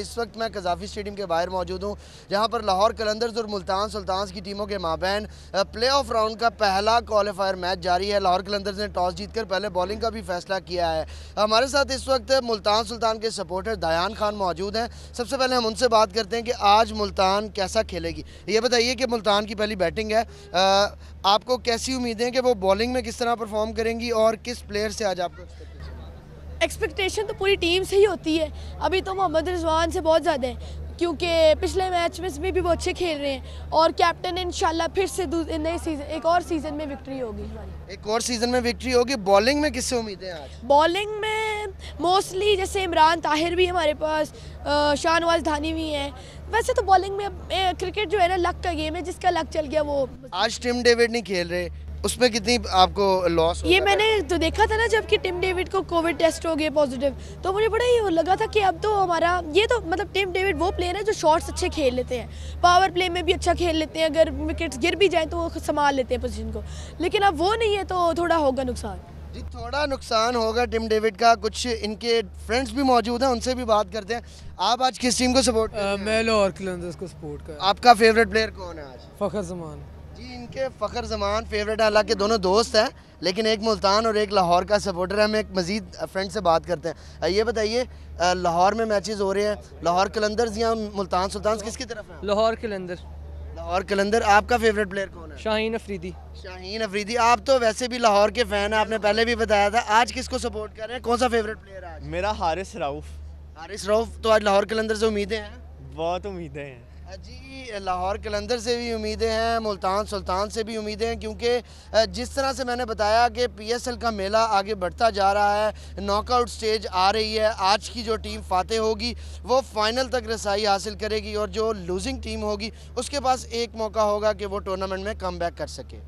इस वक्त मैं कजाफी स्टेडियम के बाहर मौजूद हूँ जहाँ पर लाहौर कलंदर्स और मुल्तान सुल्तान की टीमों के माबेन प्ले ऑफ राउंड का पहला क्वालिफायर मैच जारी है लाहौर कलंदर्स ने टॉस जीतकर पहले बॉलिंग का भी फैसला किया है हमारे साथ इस वक्त मुल्तान सुल्तान के सपोर्टर दयान खान मौजूद हैं सबसे पहले हम उनसे बात करते हैं कि आज मुल्तान कैसा खेलेगी ये बताइए कि मुल्तान की पहली बैटिंग है आपको कैसी उम्मीदें कि वो बॉलिंग में किस तरह परफॉर्म करेंगी और किस प्लेयर से आज आपको एक्सपेक्टेशन तो पूरी टीम से ही होती है अभी तो मोहम्मद रिजवान से बहुत ज़्यादा है क्योंकि पिछले मैच में भी, भी वो अच्छे खेल रहे हैं और कैप्टन इंशाल्लाह फिर से नए सीजन एक और सीज़न में विक्ट्री होगी एक और सीज़न में विक्ट्री होगी बॉलिंग में किससे उम्मीद है बॉलिंग में मोस्टली जैसे इमरान ताहिर भी हमारे पास शाहनवाज धानी भी हैं वैसे तो बॉलिंग में क्रिकेट जो है ना लक का गेम है जिसका लक चल गया वो आज टिम डेविड नहीं खेल रहे उसमें कितनी आपको लॉस ये मैंने तो देखा था ना जबकि टिम डेविड को कोविड टेस्ट हो गए पॉजिटिव तो मुझे बड़ा ही लगा था कि अब तो हमारा ये तो मतलब टिम डेविड वो प्लेयर है जो शॉट्स अच्छे खेल लेते हैं पावर प्ले में भी अच्छा खेल लेते हैं अगर विकेट्स गिर भी जाएँ तो वो संभाल लेते हैं पोजिशन को लेकिन अब वो नहीं है तो थोड़ा होगा नुकसान जी थोड़ा नुकसान होगा टिम डेविड का कुछ इनके फ्रेंड्स भी मौजूद हैं उनसे भी बात करते हैं आप आज किस टीम को सपोर्ट आ, मैं लाहौर क्लंदर्स को सपोर्ट कर आपका फेवरेट प्लेयर कौन है आज फ़खर जमान जी इनके फ़खर जमान फेवरेट है हालांकि दोनों दोस्त हैं लेकिन एक मुल्तान और एक लाहौर का सपोर्टर है हम एक मज़ीद फ्रेंड से बात करते हैं ये बताइए लाहौर में मैचेज हो रहे हैं लाहौर कलंदर्स या मुल्तान सुल्तान किसकी तरफ है लाहौर कलंदर लाहौर कलंदर आपका फेवरेट प्लेयर कौन शाहीन अफरीदी शाहीन अफरीदी आप तो वैसे भी लाहौर के फ़ैन हैं आपने पहले भी बताया था आज किसको सपोर्ट कर रहे हैं कौन सा फेवरेट प्लेयर है आज? मेरा हारिस राउफ हारिस राउफ तो आज लाहौर कलंदर से उम्मीदें हैं बहुत उम्मीदें हैं हाँ जी लाहौर कलंदर से भी उम्मीदें हैं मुल्तान सुल्तान से भी उम्मीदें हैं क्योंकि जिस तरह से मैंने बताया कि पीएसएल का मेला आगे बढ़ता जा रहा है नॉकआउट स्टेज आ रही है आज की जो टीम फातह होगी वो फाइनल तक रसाई हासिल करेगी और जो लूजिंग टीम होगी उसके पास एक मौका होगा कि वो टूर्नामेंट में कम कर सके